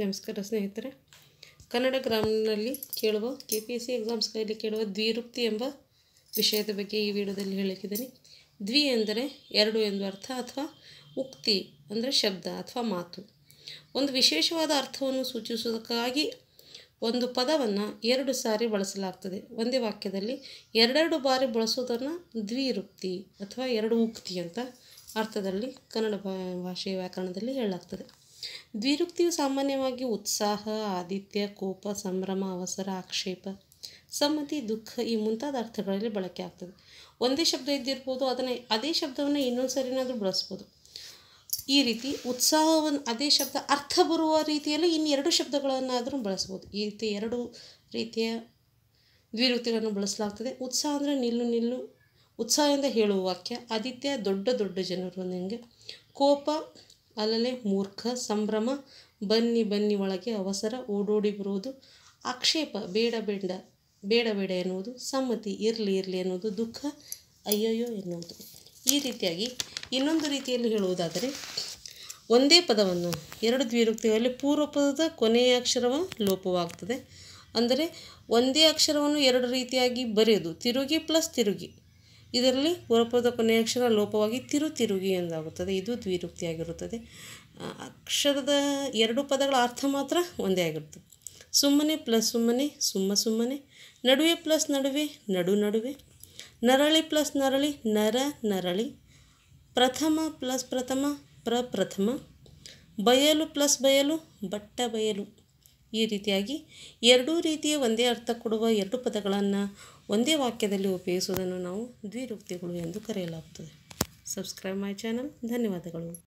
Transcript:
ನಮಸ್ಕಾರ ಸ್ನೇಹಿತರೆ ಕನ್ನಡ ಗ್ರಾಮ್ನಲ್ಲಿ ಕೇಳುವ ಕೆ ಪಿ ಎಸ್ ಸಿ ಎಕ್ಸಾಮ್ಸ್ಗಳಲ್ಲಿ ಕೇಳುವ ದ್ವಿರುಕ್ತಿ ಎಂಬ ವಿಷಯದ ಬಗ್ಗೆ ಈ ವಿಡಿಯೋದಲ್ಲಿ ಹೇಳಕ್ಕಿದ್ದೀನಿ ದ್ವಿ ಎಂದರೆ ಎರಡು ಎಂದು ಅರ್ಥ ಅಥವಾ ಉಕ್ತಿ ಅಂದರೆ ಶಬ್ದ ಅಥವಾ ಮಾತು ಒಂದು ವಿಶೇಷವಾದ ಅರ್ಥವನ್ನು ಸೂಚಿಸುವುದಕ್ಕಾಗಿ ಒಂದು ಪದವನ್ನು ಎರಡು ಸಾರಿ ಬಳಸಲಾಗ್ತದೆ ಒಂದೇ ವಾಕ್ಯದಲ್ಲಿ ಎರಡೆರಡು ಬಾರಿ ಬಳಸೋದನ್ನು ದ್ವಿರುಕ್ತಿ ಅಥವಾ ಎರಡು ಉಕ್ತಿ ಅಂತ ಅರ್ಥದಲ್ಲಿ ಕನ್ನಡ ಭಾಷೆಯ ವ್ಯಾಕರಣದಲ್ಲಿ ಹೇಳಲಾಗ್ತದೆ ದ್ವಿರುಕ್ತಿಯು ಸಾಮಾನ್ಯವಾಗಿ ಉತ್ಸಾಹ ಆದಿತ್ಯ ಕೋಪ ಸಂಭ್ರಮ ಅವಸರ ಆಕ್ಷೇಪ ಸಮ್ಮತಿ ದುಃಖ ಈ ಮುಂತಾದ ಅರ್ಥಗಳಲ್ಲಿ ಬಳಕೆ ಆಗ್ತದೆ ಒಂದೇ ಶಬ್ದ ಇದ್ದಿರ್ಬೋದು ಅದನ್ನು ಅದೇ ಶಬ್ದವನ್ನು ಇನ್ನೊಂದು ಸರಿನಾದರೂ ಬಳಸ್ಬೋದು ಈ ರೀತಿ ಉತ್ಸಾಹವನ್ನು ಅದೇ ಶಬ್ದ ಅರ್ಥ ಬರುವ ರೀತಿಯಲ್ಲಿ ಇನ್ನೆರಡು ಶಬ್ದಗಳನ್ನಾದರೂ ಬಳಸ್ಬೋದು ಈ ರೀತಿ ಎರಡು ರೀತಿಯ ದ್ವಿರುಕ್ತಿಗಳನ್ನು ಬಳಸಲಾಗ್ತದೆ ಉತ್ಸಾಹ ಅಂದರೆ ನಿಲ್ಲು ನಿಲ್ಲು ಉತ್ಸಾಹದಿಂದ ಹೇಳುವ ವಾಕ್ಯ ಆದಿತ್ಯ ದೊಡ್ಡ ದೊಡ್ಡ ಜನರು ನಿಮಗೆ ಕೋಪ ಅಲ್ಲಲೇ ಮೂರ್ಖ ಸಂಭ್ರಮ ಬನ್ನಿ ಬನ್ನಿ ಒಳಗೆ ಅವಸರ ಓಡೋಡಿ ಬರುವುದು ಆಕ್ಷೇಪ ಬೇಡ ಬೇಡ ಬೇಡ ಬೇಡ ಎನ್ನುವುದು ಸಮ್ಮತಿ ಇರಲಿ ಇರಲಿ ಎನ್ನುವುದು ದುಃಖ ಅಯ್ಯಯ್ಯೋ ಎನ್ನುವುದು ಈ ರೀತಿಯಾಗಿ ಇನ್ನೊಂದು ರೀತಿಯಲ್ಲಿ ಹೇಳುವುದಾದರೆ ಒಂದೇ ಪದವನ್ನು ಎರಡು ದ್ವಿರುಕ್ತಿಗಳಲ್ಲಿ ಪದದ ಕೊನೆಯ ಅಕ್ಷರವ ಲೋಪವಾಗ್ತದೆ ಅಂದರೆ ಒಂದೇ ಅಕ್ಷರವನ್ನು ಎರಡು ರೀತಿಯಾಗಿ ಬರೆಯೋದು ತಿರುಗಿ ಪ್ಲಸ್ ತಿರುಗಿ ಇದರಲ್ಲಿ ಹೊರಪದ ಕೊನೆಯ ಅಕ್ಷರ ಲೋಪವಾಗಿ ತಿರು ತಿರುಗಿ ಎಂದಾಗುತ್ತದೆ ಇದು ದ್ವಿರುಕ್ತಿಯಾಗಿರುತ್ತದೆ ಅಕ್ಷರದ ಎರಡು ಪದಗಳ ಅರ್ಥ ಮಾತ್ರ ಒಂದೇ ಆಗಿರುತ್ತದೆ ಸುಮ್ಮನೆ ಪ್ಲಸ್ ಸುಮ್ಮನೆ ಸುಮ್ಮ ಸುಮ್ಮನೆ ನಡುವೆ ಪ್ಲಸ್ ನಡುವೆ ನಡು ನಡುವೆ ನರಳಿ ಪ್ಲಸ್ ನರಳಿ ನರ ನರಳಿ ಪ್ರಥಮ ಪ್ಲಸ್ ಪ್ರಥಮ ಪ್ರಪ್ರಥಮ ಬಯಲು ಪ್ಲಸ್ ಬಯಲು ಬಟ್ಟ ಬಯಲು ಈ ರೀತಿಯಾಗಿ ಎರಡೂ ರೀತಿಯ ಒಂದೇ ಅರ್ಥ ಕೊಡುವ ಎರಡು ಪದಗಳನ್ನು ಒಂದೇ ವಾಕ್ಯದಲ್ಲಿ ಉಪಯೋಗಿಸುವುದನ್ನು ನಾವು ದ್ವಿರೂಪ್ತಿಗಳು ಎಂದು ಕರೆಯಲಾಗುತ್ತದೆ ಸಬ್ಸ್ಕ್ರೈಬ್ ಮೈ ಚಾನಲ್ ಧನ್ಯವಾದಗಳು